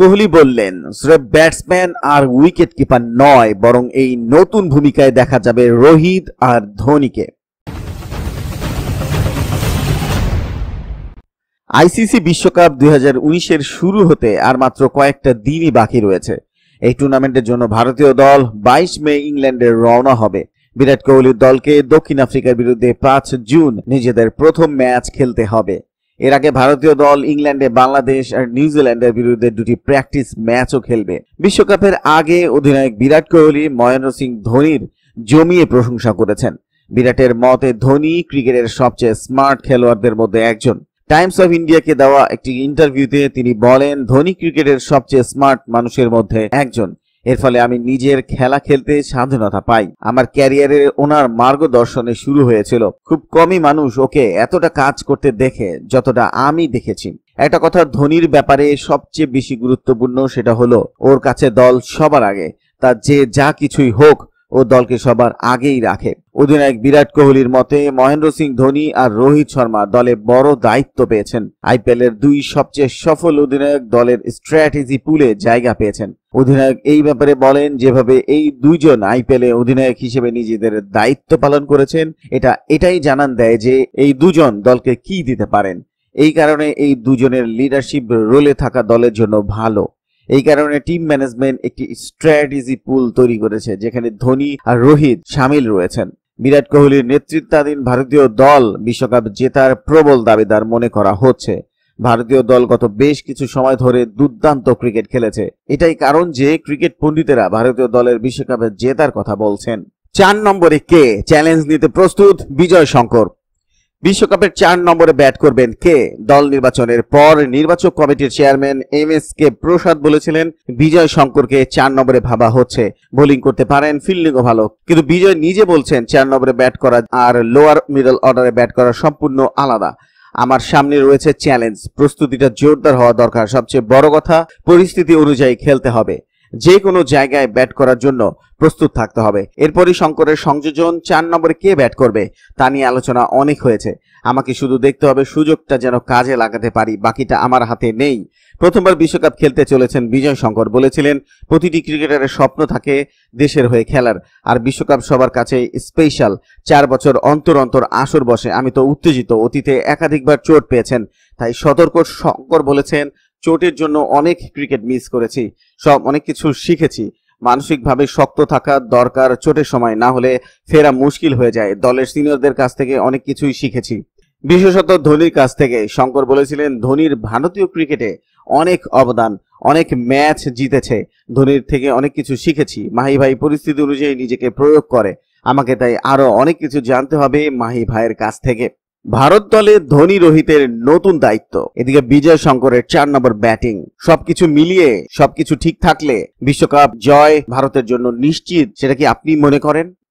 কোহলি বললেন স্রেফ ব্যাটসম্যান আর wicket keeper নয় বরং এই নতুন ভূমিকায় দেখা যাবে রোহিত আর ধোনিকে আইসিসি বিশ্বকাপ দুই উনিশের শুরু হতে আর মাত্র কয়েকটা দিনই বাকি রয়েছে এই টুর্নামেন্টের জন্য ভারতীয় দল বাইশ মে ইংল্যান্ডে রওনা হবে বিরাট কোহলির দলকে দক্ষিণ আফ্রিকার বিরুদ্ধে পাঁচ জুন নিজেদের প্রথম ম্যাচ খেলতে হবে এর আগে ভারতীয় দল ইংল্যান্ডে বাংলাদেশ আর নিউজিল্যান্ডের বিরুদ্ধে দুটি প্র্যাকটিস ম্যাচও খেলবে বিশ্বকাপের আগে অধিনায়ক বিরাট কোহলি মহেন্দ্র সিং ধোনির জমিয়ে প্রশংসা করেছেন বিরাটের মতে ধোনি ক্রিকেটের সবচেয়ে স্মার্ট খেলোয়াড়দের মধ্যে একজন টাইমস অফ ইন্ডিয়াকে দেওয়া একটি ইন্টারভিউতে তিনি বলেন ধোনি ক্রিকেটের সবচেয়ে স্মার্ট মানুষের মধ্যে একজন এর ফলে আমি নিজের খেলা খেলতে স্বাধীনতা পাই আমার ক্যারিয়ারে ওনার মার্গদর্শনে শুরু হয়েছিল খুব কমই মানুষ ওকে এতটা কাজ করতে দেখে যতটা আমি দেখেছি একটা কথা ধোনির ব্যাপারে সবচেয়ে বেশি গুরুত্বপূর্ণ সেটা হলো ওর কাছে দল সবার আগে তা যে যা কিছুই হোক ও দলকে সবার আগেই রাখে অধিনায়ক বিরাট কোহলির মতে মহেন্দ্র সিং ধোনি আর রোহিত শর্মা দলে বড় দায়িত্ব পেয়েছেন আইপিএল এর দুই সবচেয়ে সফল অধিনায়ক দলের স্ট্র্যাটেজি পুলে জায়গা পেয়েছেন অধিনায়ক এই ব্যাপারে বলেন যেভাবে এই দুইজন আইপিএল এ অধিনায়ক হিসেবে নিজেদের দায়িত্ব পালন করেছেন এটা এটাই জানান দেয় যে এই দুজন দলকে কি দিতে পারেন এই কারণে এই দুজনের লিডারশিপ রোলে থাকা দলের জন্য ভালো এই কারণে টিম ম্যানেজমেন্ট একটি স্ট্র্যাটেজি পুল তৈরি করেছে যেখানে ধোনি আর রোহিত সামিল রয়েছেন বিরাট কোহলির নেতৃত্বাধীন ভারতীয় দল বিশ্বকাপ জেতার প্রবল দাবিদার মনে করা হচ্ছে ভারতীয় দল গত বেশ কিছু সময় ধরে দুর্দান্ত ক্রিকেট খেলেছে এটাই কারণ যে ক্রিকেট পণ্ডিতেরা ভারতীয় দলের বিশ্বকাপে জেতার কথা বলছেন চার নম্বরে কে চ্যালেঞ্জ নিতে প্রস্তুত বিজয় শঙ্কর বিশ্বকাপের চার নম্বরে ব্যাট করবেন কে দল নির্বাচনের পর নির্বাচক কমিটির chairman M S K Prasad বলেছিলেন বিজয় শঙ্করকে চার নম্বরে ভাবা হচ্ছে বোলিং করতে পারেন ফিল্ডিংও ভালো কিন্তু বিজয় নিজে বলছেন চার নম্বরে ব্যাট করা আর লোয়ার মিডল অর্ডারে ব্যাট করা সম্পূর্ণ আলাদা আমার সামনে রয়েছে চ্যালেঞ্জ প্রস্তুতিটা জোরদার হওয়া দরকার সবচেয়ে বড় কথা পরিস্থিতি অনুযায়ী খেলতে হবে যে কোনো জায়গায় ব্যাট করার জন্য প্রস্তুত থাকতে হবে এরপরই শঙ্করের সংযোজন চার নম্বরে কে ব্যাট করবে তা নিয়ে আলোচনা অনেক হয়েছে আমাকে শুধু দেখতে হবে সুযোগটা যেন কাজে লাগাতে পারি বাকিটা আমার হাতে নেই প্রথমবার বিশ্বকাপ খেলতে চলেছেন বিজয় শঙ্কর বলেছিলেন প্রতিটি ক্রিকেটারের স্বপ্ন থাকে দেশের হয়ে খেলার আর বিশ্বকাপ সবার কাছে স্পেশাল চার বছর অন্তর অন্তর আসর বসে আমি তো উত্তেজিত অতীতে একাধিকবার চোট পেয়েছেন তাই সতর্ক শঙ্কর বলেছেন চোটের জন্য অনেক ক্রিকেট মিস করেছি সব অনেক কিছু শিখেছি মানসিকভাবে শক্ত থাকা দরকার চোটের সময় না হলে ফেরা মুশকিল হয়ে যায় দলের সিনিয়রদের কাছ থেকে অনেক কিছুই শিখেছি বিশেষত ধোনির কাছ থেকে শঙ্কর বলেছিলেন ধোনির ভারতীয় ক্রিকেটে অনেক অবদান অনেক ম্যাচ জিতেছে ধোনির থেকে অনেক কিছু শিখেছি মাহি ভাই পরিস্থিতি অনুযায়ী নিজেকে প্রয়োগ করে আমাকে তাই আরো অনেক কিছু জানতে হবে মাহি ভাইয়ের কাছ থেকে ভারত দলে ধোনি রোহিতের নতুন দায়িত্ব এদিকে বিজয় শঙ্করের চার নম্বর ব্যাটিং সবকিছু মিলিয়ে সবকিছু ঠিক থাকলে বিশ্বকাপ জয় ভারতের জন্য নিশ্চিত সেটা কি আপনি মনে করেন